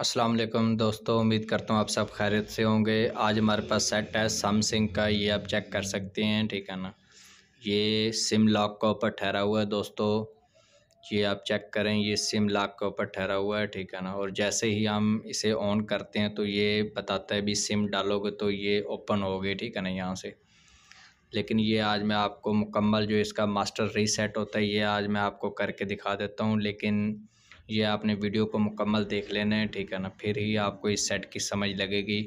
अस्सलाम वालेकुम दोस्तों उम्मीद करता हूँ आप सब खैरियत से होंगे आज हमारे पास सेट है सैमसंग का ये आप चेक कर सकते हैं ठीक है ना ये सिम लॉक के ऊपर ठहरा हुआ है दोस्तों ये आप चेक करें ये सिम लॉक के ऊपर ठहरा हुआ है ठीक है ना और जैसे ही हम इसे ऑन करते हैं तो ये बताता है भी सिम डालोगे तो ये ओपन हो गए ठीक है ना यहाँ से लेकिन ये आज मैं आपको मुकम्मल जो इसका मास्टर रीसेट होता है ये आज मैं आपको करके दिखा देता हूँ लेकिन ये आपने वीडियो को मुकम्मल देख लेना है ठीक है ना फिर ही आपको इस सेट की समझ लगेगी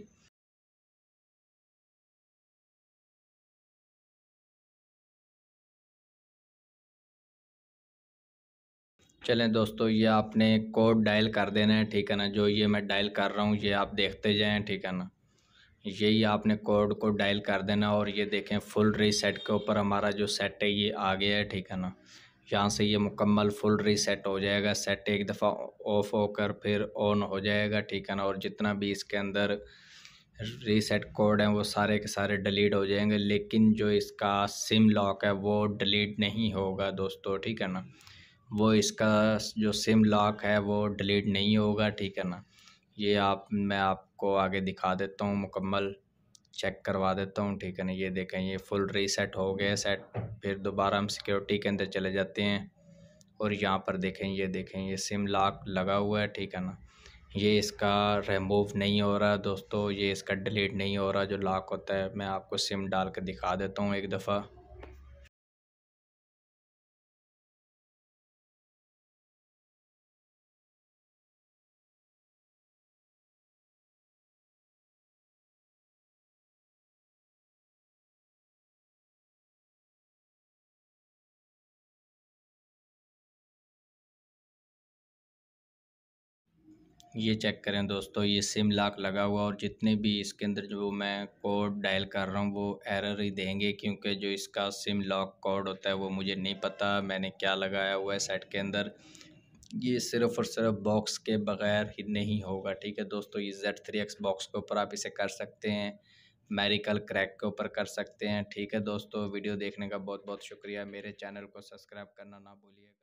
चलें दोस्तों ये आपने कोड डायल कर देना है ठीक है ना जो ये मैं डायल कर रहा हूँ ये आप देखते जाएं ठीक है ना यही आपने कोड को डायल कर देना और ये देखें फुल रीसेट के ऊपर हमारा जो सेट है ये आ गया है ठीक है ना यहाँ से ये मुकम्मल फुल रीसेट हो जाएगा सेट एक दफ़ा ऑफ होकर फिर ऑन हो जाएगा ठीक है ना और जितना भी इसके अंदर रीसेट कोड हैं वो सारे के सारे डिलीट हो जाएंगे लेकिन जो इसका सिम लॉक है वो डिलीट नहीं होगा दोस्तों ठीक है ना वो इसका जो सिम लॉक है वो डिलीट नहीं होगा ठीक है ना ये आप मैं आपको आगे दिखा देता हूँ मुकम्मल चेक करवा देता हूँ ठीक है ना ये देखें ये फुल रीसेट हो गया सेट फिर दोबारा हम सिक्योरिटी के अंदर चले जाते हैं और यहाँ पर देखें ये देखें ये सिम लॉक लगा हुआ है ठीक है ना ये इसका रिमूव नहीं हो रहा दोस्तों ये इसका डिलीट नहीं हो रहा जो लॉक होता है मैं आपको सिम डाल के दिखा देता हूँ एक दफ़ा ये चेक करें दोस्तों ये सिम लॉक लगा हुआ और जितने भी इसके अंदर जो मैं कोड डायल कर रहा हूँ वो एरर ही देंगे क्योंकि जो इसका सिम लॉक कोड होता है वो मुझे नहीं पता मैंने क्या लगाया हुआ है सेट के अंदर ये सिर्फ और सिर्फ बॉक्स के बगैर ही नहीं होगा ठीक है दोस्तों ये जेड थ्री एक्स बॉक्स के ऊपर आप इसे कर सकते हैं मेरिकल क्रैक के ऊपर कर सकते हैं ठीक है दोस्तों वीडियो देखने का बहुत बहुत शुक्रिया मेरे चैनल को सब्सक्राइब करना ना भूलिएगा